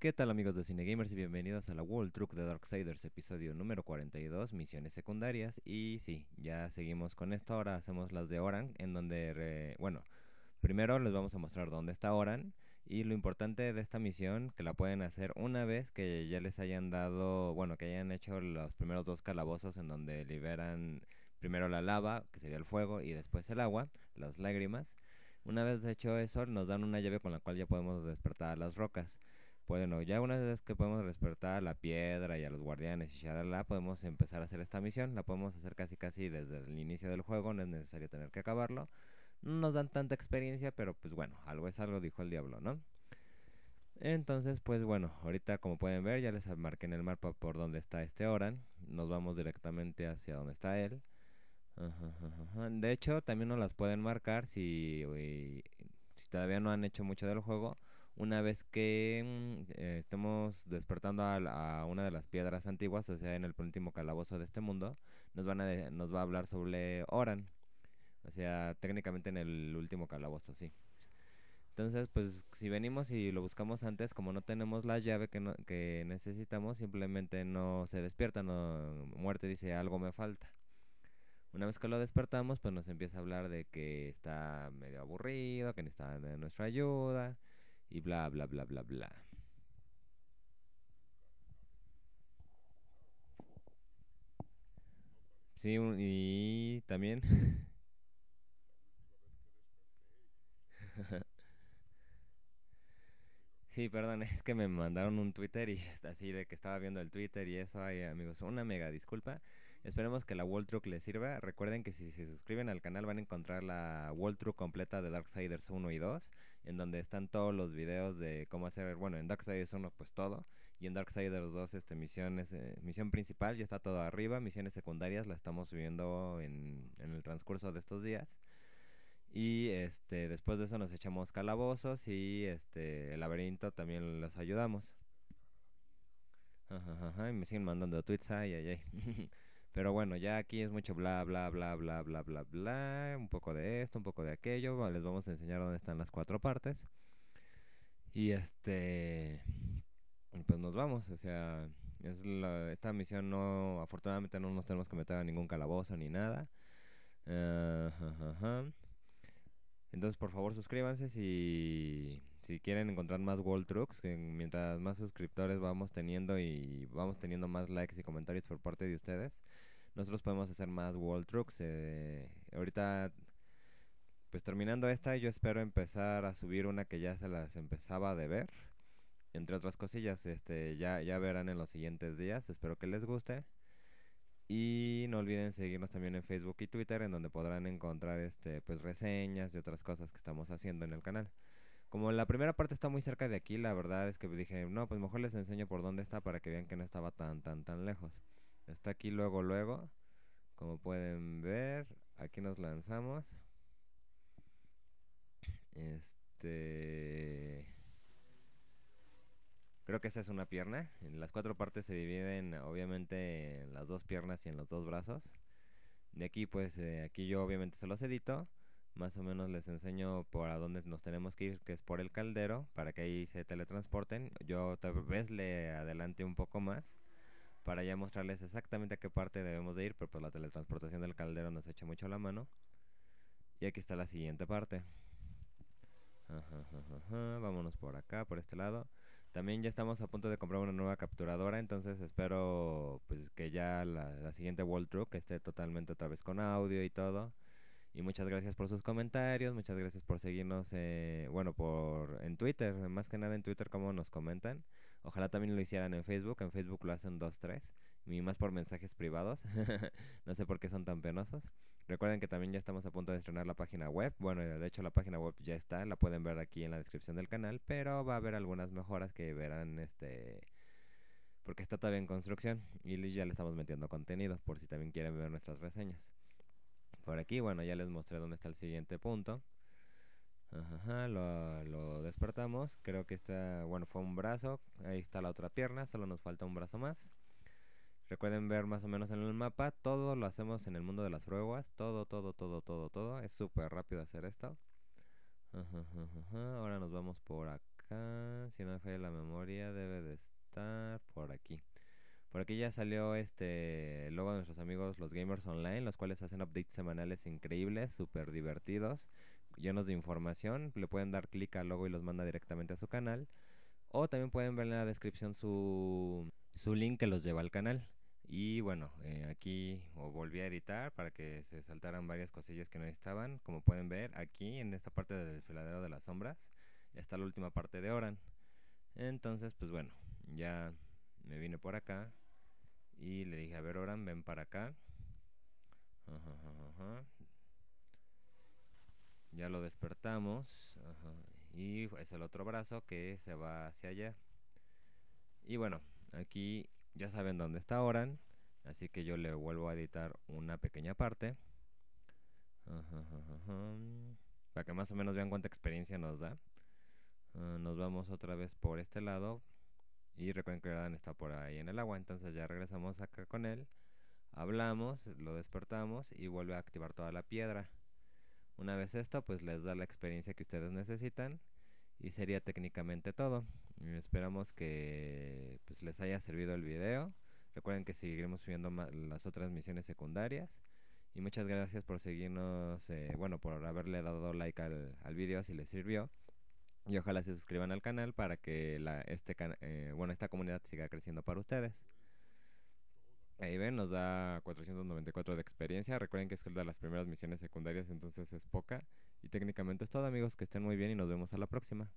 ¿Qué tal amigos de Cinegamers y bienvenidos a la World Truck de Darksiders, episodio número 42, misiones secundarias. Y sí, ya seguimos con esto, ahora hacemos las de Oran, en donde, bueno, primero les vamos a mostrar dónde está Oran y lo importante de esta misión, que la pueden hacer una vez que ya les hayan dado, bueno, que hayan hecho los primeros dos calabozos en donde liberan primero la lava, que sería el fuego, y después el agua, las lágrimas. Una vez hecho eso, nos dan una llave con la cual ya podemos despertar las rocas. Bueno, ya una vez que podemos despertar a la piedra y a los guardianes y shalala, podemos empezar a hacer esta misión. La podemos hacer casi casi desde el inicio del juego, no es necesario tener que acabarlo. No nos dan tanta experiencia, pero pues bueno, algo es algo, dijo el diablo, ¿no? Entonces, pues bueno, ahorita como pueden ver, ya les marqué en el mapa por donde está este Oran. Nos vamos directamente hacia donde está él. De hecho, también nos las pueden marcar si, si todavía no han hecho mucho del juego una vez que mm, eh, estemos despertando a, una de las piedras antiguas, o sea, en el último calabozo de este mundo, nos, van a, nos va a hablar sobre Oran. O sea, técnicamente en el último calabozo, sí. Entonces, pues si venimos y lo buscamos antes, como no tenemos la llave que, que necesitamos, simplemente no se despierta, muerte dice algo me falta. Una vez que lo despertamos, pues nos empieza a hablar de que está medio aburrido, que necesita de nuestra ayuda, y bla, bla, bla, bla, bla. Sí, y también. sí, perdón, es que me mandaron un Twitter y así de que estaba viendo el Twitter y eso, ahí amigos, una mega disculpa. Esperemos que la World Truck les sirva. Recuerden que si se suscriben al canal van a encontrar la World Truck completa de Darksiders 1 y 2, en donde están todos los videos de cómo hacer, bueno, en Darksiders 1 pues todo, y en Darksiders 2 este, misiones, eh, misión principal ya está todo arriba, misiones secundarias la estamos subiendo en, el transcurso de estos días. Y este, después de eso nos echamos calabozos y este, el laberinto también los ayudamos. Ajá, y me siguen mandando tweets, ay, ay, ay. Pero bueno, ya aquí es mucho bla, bla, bla, bla, bla, bla, bla. Un poco de esto, un poco de aquello. les vamos a enseñar dónde están las cuatro partes. Y este. Pues nos vamos. O sea, es esta misión no. Afortunadamente no nos tenemos que meter a ningún calabozo ni nada. uh, uh, entonces, por favor, suscríbanse si, quieren encontrar más World Trucks. Que mientras más suscriptores vamos teniendo y vamos teniendo más likes y comentarios por parte de ustedes, nosotros podemos hacer más World Trucks. Eh, ahorita, pues terminando esta, yo espero empezar a subir una que ya se las empezaba de ver Entre otras cosillas, este, ya, ya verán en los siguientes días. Espero que les guste. Y no olviden seguirnos también en Facebook y Twitter, en donde podrán encontrar este, pues, reseñas y otras cosas que estamos haciendo en el canal. Como la primera parte está muy cerca de aquí, la verdad es que dije, no, pues mejor les enseño por dónde está para que vean que no estaba tan, tan, tan lejos. Está aquí luego, luego. Como pueden ver, aquí nos lanzamos. Este... Creo que esa es una pierna. Las cuatro partes se dividen obviamente en las dos piernas y en los dos brazos. De aquí pues eh, aquí yo obviamente se los edito. Más o menos les enseño por a dónde nos tenemos que ir, que es por el caldero, para que ahí se teletransporten. Yo tal vez le adelante un poco más para ya mostrarles exactamente a qué parte debemos de ir, pero pues la teletransportación del caldero nos echa mucho la mano. Y aquí está la siguiente parte. Vámonos por acá, por este lado. También ya estamos a punto de comprar una nueva capturadora, entonces espero pues que ya la, siguiente World Truck esté totalmente otra vez con audio y todo. Y muchas gracias por sus comentarios, muchas gracias por seguirnos, eh, bueno, por en Twitter, más que nada en Twitter como nos comentan. Ojalá también lo hicieran en Facebook. En Facebook lo hacen dos, tres. Y más por mensajes privados. no sé por qué son tan penosos. Recuerden que también ya estamos a punto de estrenar la página web. Bueno, de hecho la página web ya está. La pueden ver aquí en la descripción del canal. Pero va a haber algunas mejoras que verán este porque está todavía en construcción y ya le estamos metiendo contenido por si también quieren ver nuestras reseñas. Por aquí, bueno, ya les mostré dónde está el siguiente punto. Ajá, lo, despertamos. Creo que está, bueno, fue un brazo. Ahí está la otra pierna, solo nos falta un brazo más. Recuerden ver más o menos en el mapa. Todo lo hacemos en el mundo de las pruebas. Todo, todo, todo, todo, todo. Es súper rápido hacer esto. Ajá, Ahora nos vamos por acá. Si no me falla la memoria, debe de estar por aquí. Por aquí ya salió este logo de nuestros amigos los gamers online, los cuales hacen updates semanales increíbles, súper divertidos llenos de información. Le pueden dar clic al logo y los manda directamente a su canal. O también pueden ver en la descripción su, su link que los lleva al canal. Y bueno, eh, aquí volví a editar para que se saltaran varias cosillas que no estaban. Como pueden ver, aquí en esta parte del desfiladero de las sombras está la última parte de Oran. Entonces, pues bueno, ya me vine por acá y le dije, a ver Oran, ven para acá. Ajá, ajá, ajá. Ya lo despertamos. Y es el otro brazo que se va hacia allá. Y bueno, aquí ya saben dónde está Oran. Así que yo le vuelvo a editar una pequeña parte. Para que más o menos vean cuánta experiencia nos da. Ah, nos vamos otra vez por este lado. Y recuerden que Oran está por ahí en el agua. Entonces ya regresamos acá con él. Hablamos, lo despertamos y vuelve a activar toda la piedra. Una vez esto, pues les da la experiencia que ustedes necesitan y sería técnicamente todo. Esperamos que pues, les haya servido el video. Recuerden que seguiremos subiendo las otras misiones secundarias. Y muchas gracias por seguirnos, eh, bueno, por haberle dado like al, al video si les sirvió. Y ojalá se suscriban al canal para que este, eh, bueno, esta comunidad siga creciendo para ustedes. Ahí ven, nos da 494 de experiencia. Recuerden que es de las primeras misiones secundarias, entonces es poca. Y técnicamente es todo, amigos. Que estén muy bien y nos vemos a la próxima.